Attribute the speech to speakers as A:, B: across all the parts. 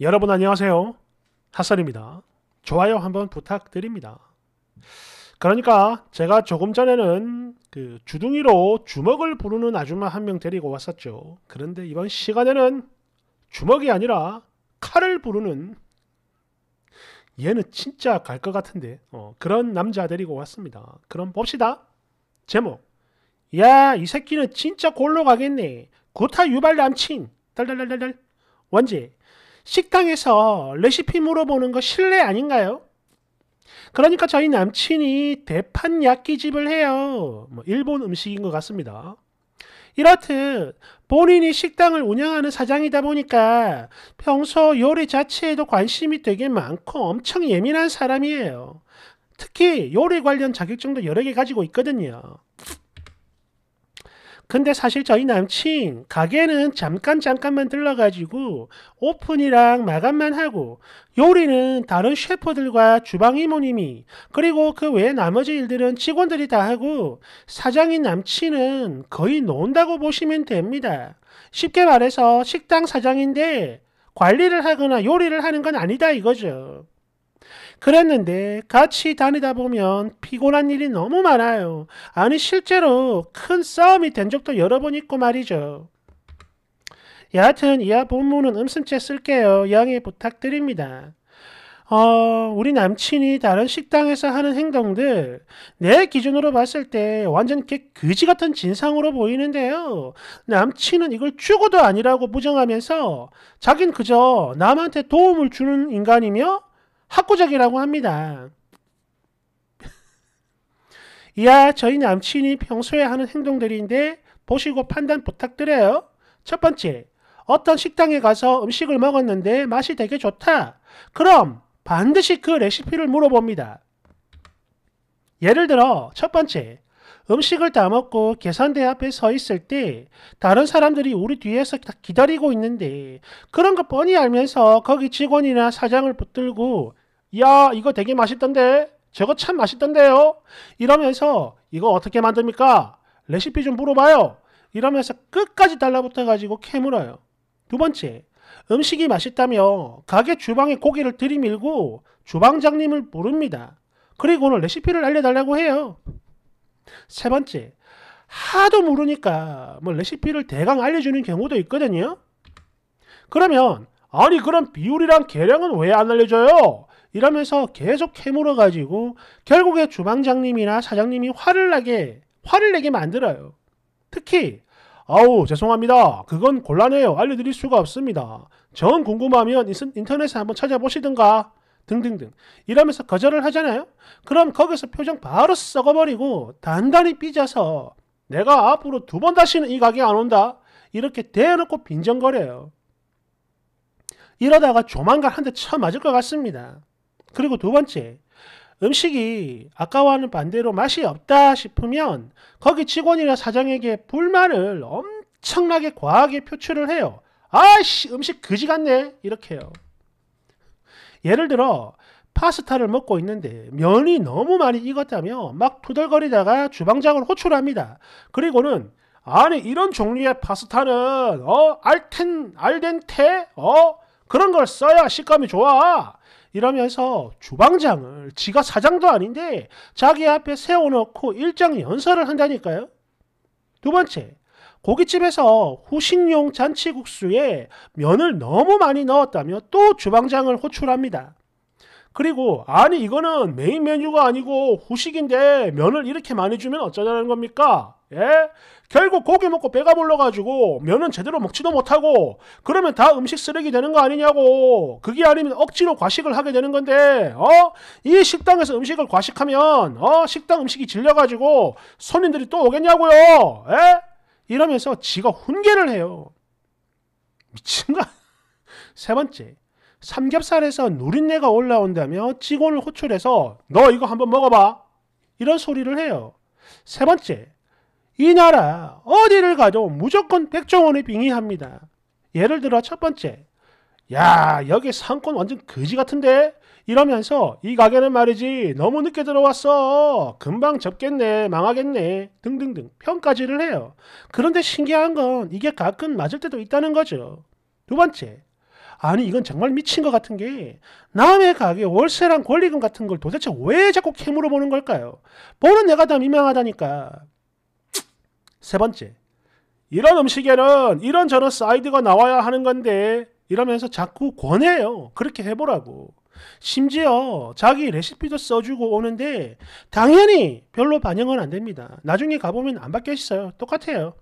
A: 여러분 안녕하세요. 핫설입니다. 좋아요 한번 부탁드립니다. 그러니까 제가 조금 전에는 그 주둥이로 주먹을 부르는 아줌마 한 명 데리고 왔었죠. 그런데 이번 시간에는 주먹이 아니라 칼을 부르는 얘는 진짜 갈 것 같은데 어, 그런 남자 데리고 왔습니다. 그럼 봅시다. 제목 야 이 새끼는 진짜 골로 가겠네. 구타 유발 남친 달달달달달 원제 식당에서 레시피 물어보는 거 실례 아닌가요? 그러니까 저희 남친이 대판 야끼집을 해요. 뭐 일본 음식인 것 같습니다. 이렇듯 본인이 식당을 운영하는 사장이다 보니까 평소 요리 자체에도 관심이 되게 많고 엄청 예민한 사람이에요. 특히 요리 관련 자격증도 여러 개 가지고 있거든요. 근데 사실 저희 남친 가게는 잠깐 잠깐만 들러가지고 오픈이랑 마감만 하고 요리는 다른 셰프들과 주방 이모님이 그리고 그 외 나머지 일들은 직원들이 다 하고 사장인 남친은 거의 논다고 보시면 됩니다. 쉽게 말해서 식당 사장인데 관리를 하거나 요리를 하는 건 아니다 이거죠. 그랬는데 같이 다니다 보면 피곤한 일이 너무 많아요. 아니 실제로 큰 싸움이 된 적도 여러 번 있고 말이죠. 여하튼 이하 본문은 음성째 쓸게요. 양해 부탁드립니다. 어, 우리 남친이 다른 식당에서 하는 행동들 내 기준으로 봤을 때 완전 개 그지 같은 진상으로 보이는데요. 남친은 이걸 죽어도 아니라고 부정하면서 자긴 그저 남한테 도움을 주는 인간이며 학구적이라고 합니다. 이하 저희 남친이 평소에 하는 행동들인데 보시고 판단 부탁드려요. 첫 번째, 어떤 식당에 가서 음식을 먹었는데 맛이 되게 좋다. 그럼 반드시 그 레시피를 물어봅니다. 예를 들어 첫 번째, 음식을 다 먹고 계산대 앞에 서 있을 때 다른 사람들이 우리 뒤에서 기다리고 있는데 그런 거 뻔히 알면서 거기 직원이나 사장을 붙들고 야 이거 되게 맛있던데 저거 참 맛있던데요 이러면서 이거 어떻게 만듭니까 레시피 좀 물어봐요 이러면서 끝까지 달라붙어 가지고 캐물어요 두 번째 음식이 맛있다며 가게 주방에 고기를 들이밀고 주방장님을 부릅니다 그리고 오늘 레시피를 알려달라고 해요 세 번째 하도 모르니까 뭐 레시피를 대강 알려주는 경우도 있거든요 그러면 아니 그럼 비율이랑 계량은 왜 안 알려줘요? 이러면서 계속 해물어 가지고 결국에 주방장님이나 사장님이 화를 나게 화를 내게 만들어요. 특히 아우 죄송합니다. 그건 곤란해요. 알려드릴 수가 없습니다. 전 궁금하면 인터넷에 한번 찾아보시든가 등등등 이러면서 거절을 하잖아요. 그럼 거기서 표정 바로 썩어버리고 단단히 삐져서 내가 앞으로 두 번 다시는 이 가게 안 온다 이렇게 대놓고 빈정거려요. 이러다가 조만간 한 대 쳐맞을 것 같습니다. 그리고 두 번째, 음식이 아까와는 반대로 맛이 없다 싶으면 거기 직원이나 사장에게 불만을 엄청나게 과하게 표출을 해요. 아씨 음식 그지 같네 이렇게요. 예를 들어 파스타를 먹고 있는데 면이 너무 많이 익었다며 막 투덜거리다가 주방장을 호출합니다. 그리고는 아니 이런 종류의 파스타는 어 알텐 알덴테 어 그런 걸 써야 식감이 좋아. 이러면서 주방장을 지가 사장도 아닌데 자기 앞에 세워놓고 일정 연설을 한다니까요. 두 번째, 고깃집에서 후식용 잔치국수에 면을 너무 많이 넣었다며 또 주방장을 호출합니다. 그리고 아니 이거는 메인 메뉴가 아니고 후식인데 면을 이렇게 많이 주면 어쩌자는 겁니까? 예? 결국 고기 먹고 배가 불러가지고 면은 제대로 먹지도 못하고 그러면 다 음식 쓰레기 되는 거 아니냐고 그게 아니면 억지로 과식을 하게 되는 건데 어이 식당에서 음식을 과식하면 어 식당 음식이 질려가지고 손님들이 또 오겠냐고요 에? 이러면서 지가 훈계를 해요 미친가 세 번째 삼겹살에서 누린내가 올라온다며 직원을 호출해서 너 이거 한번 먹어봐 이런 소리를 해요 세 번째 이 나라 어디를 가도 무조건 백종원이 빙의합니다. 예를 들어 첫 번째, 야 여기 상권 완전 거지 같은데? 이러면서 이 가게는 말이지 너무 늦게 들어왔어 금방 접겠네 망하겠네 등등등 평가지를 해요 그런데 신기한 건 이게 가끔 맞을 때도 있다는 거죠 두 번째 아니 이건 정말 미친 것 같은 게 남의 가게 월세랑 권리금 같은 걸 도대체 왜 자꾸 캐물어 보는 걸까요 보는 내가 다 미망하다니까 세 번째, 이런 음식에는 이런저런 사이드가 나와야 하는 건데 이러면서 자꾸 권해요. 그렇게 해보라고. 심지어 자기 레시피도 써주고 오는데 당연히 별로 반영은 안 됩니다. 나중에 가보면 안 바뀌어 있어요. 똑같아요.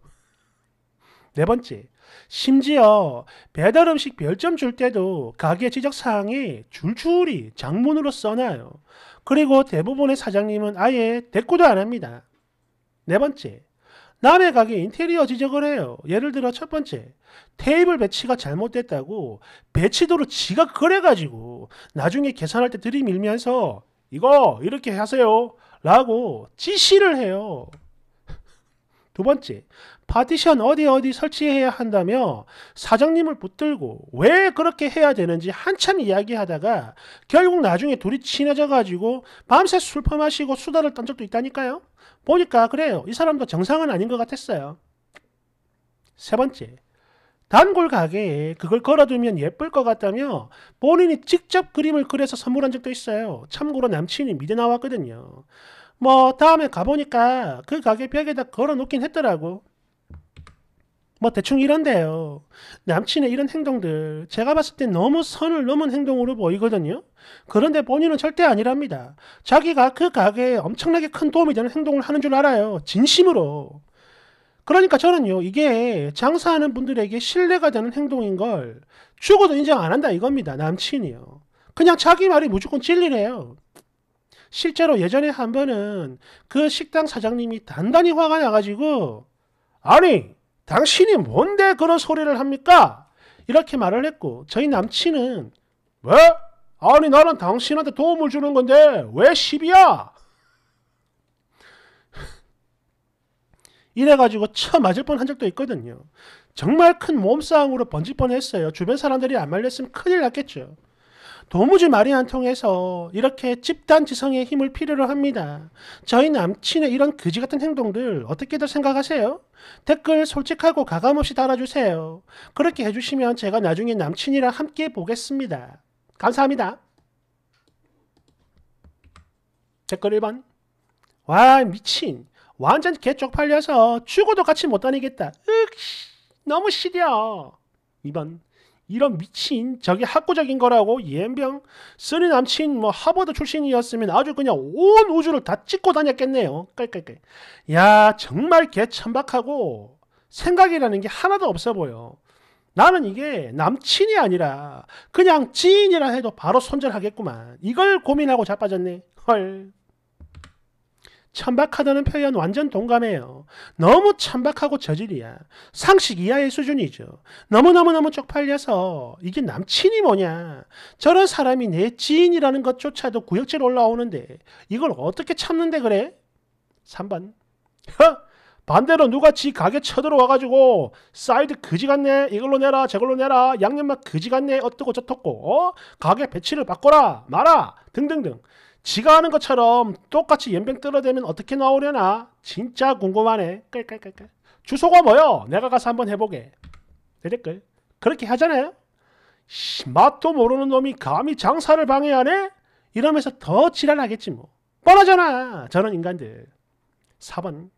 A: 네 번째, 심지어 배달 음식 별점 줄 때도 가게 지적사항에 줄줄이 장문으로 써놔요. 그리고 대부분의 사장님은 아예 대꾸도 안 합니다. 네 번째, 남의 가게 인테리어 지적을 해요. 예를 들어 첫 번째, 테이블 배치가 잘못됐다고 배치도를 지가 그래가지고 나중에 계산할 때 들이밀면서 이거 이렇게 하세요 라고 지시를 해요. 두 번째, 파티션 어디 어디 설치해야 한다며 사장님을 붙들고 왜 그렇게 해야 되는지 한참 이야기하다가 결국 나중에 둘이 친해져가지고 밤새 술퍼 마시고 수다를 떤 적도 있다니까요. 보니까 그래요. 이 사람도 정상은 아닌 것 같았어요. 세 번째, 단골 가게에 그걸 걸어두면 예쁠 것 같다며 본인이 직접 그림을 그려서 선물한 적도 있어요. 참고로 남친이 믿어 나왔거든요. 뭐 다음에 가보니까 그 가게 벽에다 걸어놓긴 했더라고. 뭐 대충 이런데요. 남친의 이런 행동들 제가 봤을 때 너무 선을 넘은 행동으로 보이거든요. 그런데 본인은 절대 아니랍니다. 자기가 그 가게에 엄청나게 큰 도움이 되는 행동을 하는 줄 알아요. 진심으로. 그러니까 저는요, 이게 장사하는 분들에게 신뢰가 되는 행동인 걸 죽어도 인정 안 한다 이겁니다. 남친이요. 그냥 자기 말이 무조건 찔리래요. 실제로 예전에 한 번은 그 식당 사장님이 단단히 화가 나가지고, 아니, 당신이 뭔데 그런 소리를 합니까? 이렇게 말을 했고 저희 남친은 뭐? 아니 나는 당신한테 도움을 주는 건데 왜 시비야? 이래가지고 처 맞을 뻔 한 적도 있거든요. 정말 큰 몸싸움으로 번질 뻔했어요. 주변 사람들이 안 말렸으면 큰일 났겠죠. 도무지 말이 안 통해서 이렇게 집단 지성의 힘을 필요로 합니다. 저희 남친의 이런 그지 같은 행동들 어떻게들 생각하세요? 댓글 솔직하고 가감없이 달아주세요. 그렇게 해주시면 제가 나중에 남친이랑 함께 보겠습니다. 감사합니다. 댓글 1번. 와, 미친. 완전 개쪽팔려서 죽어도 같이 못 다니겠다. 으, 너무 시려. 2번. 이런 미친 저기 학구적인 거라고 옌병 쓰리 남친 뭐 하버드 출신이었으면 아주 그냥 온 우주를 다 찍고 다녔겠네요. 깔깔깔. 야 정말 개 천박하고 생각이라는 게 하나도 없어 보여. 나는 이게 남친이 아니라 그냥 지인이라 해도 바로 손절하겠구만. 이걸 고민하고 자빠졌네. 헐. 천박하다는 표현 완전 동감해요. 너무 천박하고 저질이야. 상식 이하의 수준이죠. 너무너무너무 쪽팔려서 이게 남친이 뭐냐. 저런 사람이 내 지인이라는 것조차도 구역질 올라오는데 이걸 어떻게 참는데 그래? 3번. 허! 반대로 누가 지 가게 쳐들어와가지고 사이드 그지 같네 이걸로 내라 저걸로 내라 양념맛 그지 같네 어떻고 저떻고 어? 가게 배치를 바꿔라 말아 등등등 지가 하는 것처럼 똑같이 연병 떨어대면 어떻게 나오려나 진짜 궁금하네 끌끌끌끌 주소가 뭐요? 내가 가서 한번 해보게 대댓글 그렇게 하잖아요 맛도 모르는 놈이 감히 장사를 방해하네? 이러면서 더 지랄하겠지 뭐 뻔하잖아 저런 인간들 4번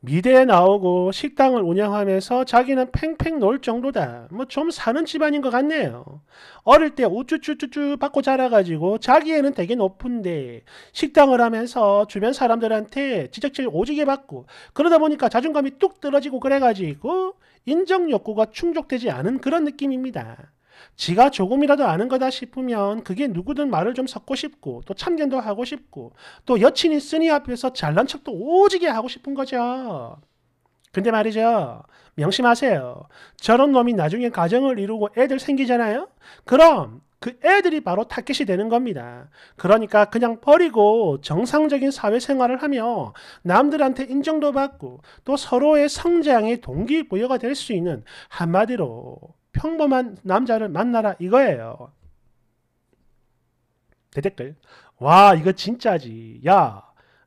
A: 미대에 나오고 식당을 운영하면서 자기는 팽팽 놀 정도다. 뭐 좀 사는 집안인 것 같네요. 어릴 때 우쭈쭈쭈쭈 받고 자라가지고 자기에는 되게 높은데 식당을 하면서 주변 사람들한테 지적질 오지게 받고 그러다 보니까 자존감이 뚝 떨어지고 그래가지고 인정 욕구가 충족되지 않은 그런 느낌입니다. 지가 조금이라도 아는 거다 싶으면 그게 누구든 말을 좀 섞고 싶고 또 참견도 하고 싶고 또 여친이 으니 앞에서 잘난 척도 오지게 하고 싶은 거죠. 근데 말이죠. 명심하세요. 저런 놈이 나중에 가정을 이루고 애들 생기잖아요. 그럼 그 애들이 바로 타겟이 되는 겁니다. 그러니까 그냥 버리고 정상적인 사회생활을 하며 남들한테 인정도 받고 또 서로의 성장의 동기부여가 될 수 있는 한마디로 평범한 남자를 만나라 이거예요. 대댓글. 와, 이거 진짜지. 야,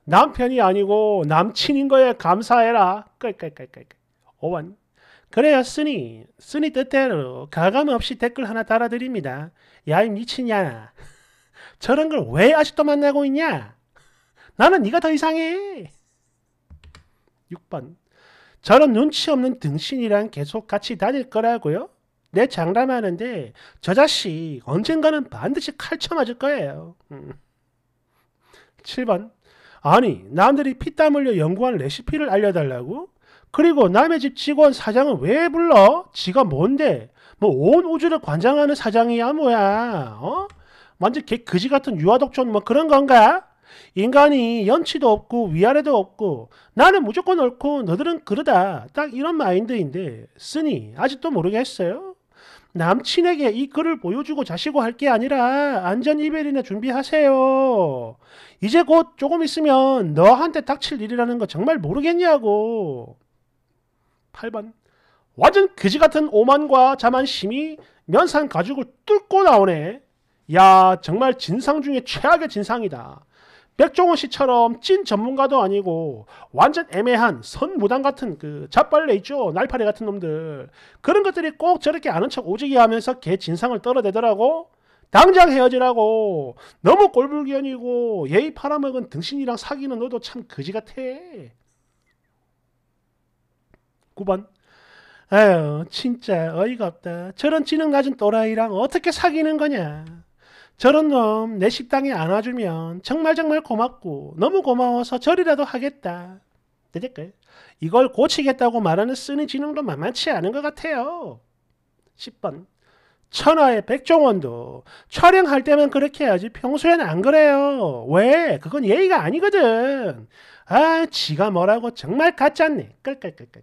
A: 남편이 아니고 남친인 거에 감사해라. 끌원 그래요, 쓰니. 쓰니 뜻대로 가감 없이 댓글 하나 달아드립니다. 야, 이 미치냐. 저런 걸 왜 아직도 만나고 있냐? 나는 네가 더 이상해. 6번. 저런 눈치 없는 등신이랑 계속 같이 다닐 거라고요? 내 장담하는데 저 자식 언젠가는 반드시 칼쳐 맞을 거예요. 음. 7번 아니 남들이 피땀 흘려 연구한 레시피를 알려달라고? 그리고 남의 집 직원 사장은 왜 불러? 지가 뭔데? 뭐 온 우주를 관장하는 사장이야 뭐야? 어? 완전 개 그지 같은 유아독촌 뭐 그런 건가? 인간이 연치도 없고 위아래도 없고 나는 무조건 옳고 너들은 그러다 딱 이런 마인드인데 쓰니 아직도 모르겠어요? 남친에게 이 글을 보여주고 자시고 할 게 아니라 안전 이별이나 준비하세요. 이제 곧 조금 있으면 너한테 닥칠 일이라는 거 정말 모르겠냐고. 8번. 완전 그지 같은 오만과 자만심이 면상 가죽을 뚫고 나오네. 야, 정말 진상 중에 최악의 진상이다. 백종원 씨처럼 찐 전문가도 아니고 완전 애매한 선무당 같은 그 자빨래 있죠 날파리 같은 놈들 그런 것들이 꼭 저렇게 아는 척 오지게 하면서 개 진상을 떨어대더라고 당장 헤어지라고 너무 꼴불견이고 예의 팔아먹은 등신이랑 사귀는 너도 참 거지 같아 9번 에휴 진짜 어이가 없다 저런 지능 낮은 또라이랑 어떻게 사귀는 거냐 저런 놈 내 식당에 안 와주면 정말 정말 고맙고 너무 고마워서 절이라도 하겠다. 댓글. 이걸 고치겠다고 말하는 쓰니 지능도 만만치 않은 것 같아요. 10번. 천하의 백종원도 촬영할 때만 그렇게 해야지 평소엔 안 그래요. 왜? 그건 예의가 아니거든. 아, 지가 뭐라고 정말 가짜네. 끌끌끌끌.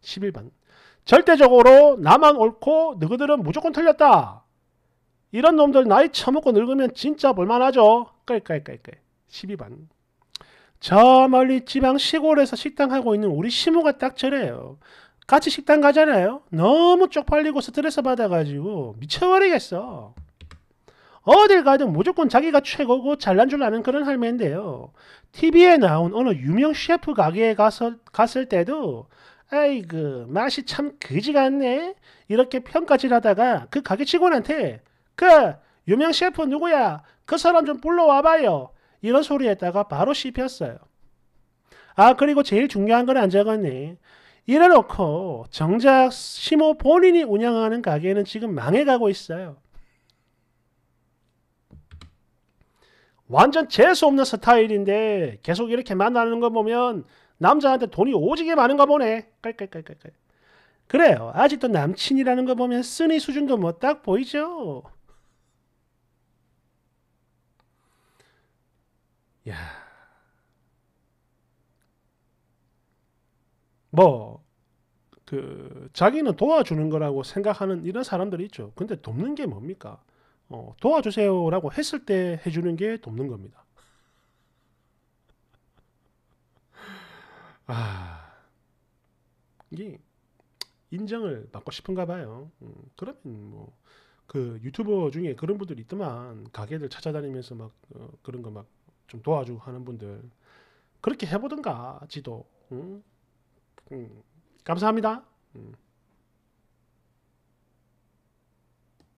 A: 11번. 절대적으로 나만 옳고 너희들은 무조건 틀렸다. 이런 놈들 나이 처먹고 늙으면 진짜 볼만하죠. 깔깔깔깔. 12반. 저 멀리 지방 시골에서 식당 하고 있는 우리 시모가 딱 저래요. 같이 식당 가잖아요. 너무 쪽팔리고 스트레스 받아가지고 미쳐버리겠어. 어딜 가든 무조건 자기가 최고고 잘난 줄 아는 그런 할매인데요. TV에 나온 어느 유명 셰프 가게에 가서, 갔을 때도 아이그 맛이 참 그지 같네 이렇게 평가질 하다가 그 가게 직원한테 그 유명 셰프 누구야? 그 사람 좀 불러와봐요. 이런 소리 했다가 바로 씹혔어요. 아 그리고 제일 중요한 건안 적었네. 이래놓고 정작 심호 본인이 운영하는 가게는 지금 망해가고 있어요. 완전 재수없는 스타일인데 계속 이렇게 만나는 거 보면 남자한테 돈이 오지게 많은가 보네. 깔깔깔깔깔. 그래요. 아직도 남친이라는 거 보면 쓰니 수준도 못딱 뭐 보이죠. 야. 뭐, 그, 자기는 도와주는 거라고 생각하는 이런 사람들이 있죠. 근데 돕는 게 뭡니까? 어, 도와주세요라고 했을 때 해주는 게 돕는 겁니다. 아, 이게 인정을 받고 싶은가 봐요. 음, 그러면 뭐, 그 유튜버 중에 그런 분들이 있더만, 가게들 찾아다니면서 막 어, 그런 거막 좀 도와주고 하는 분들 그렇게 해보든가 지도 음? 음. 감사합니다. 음.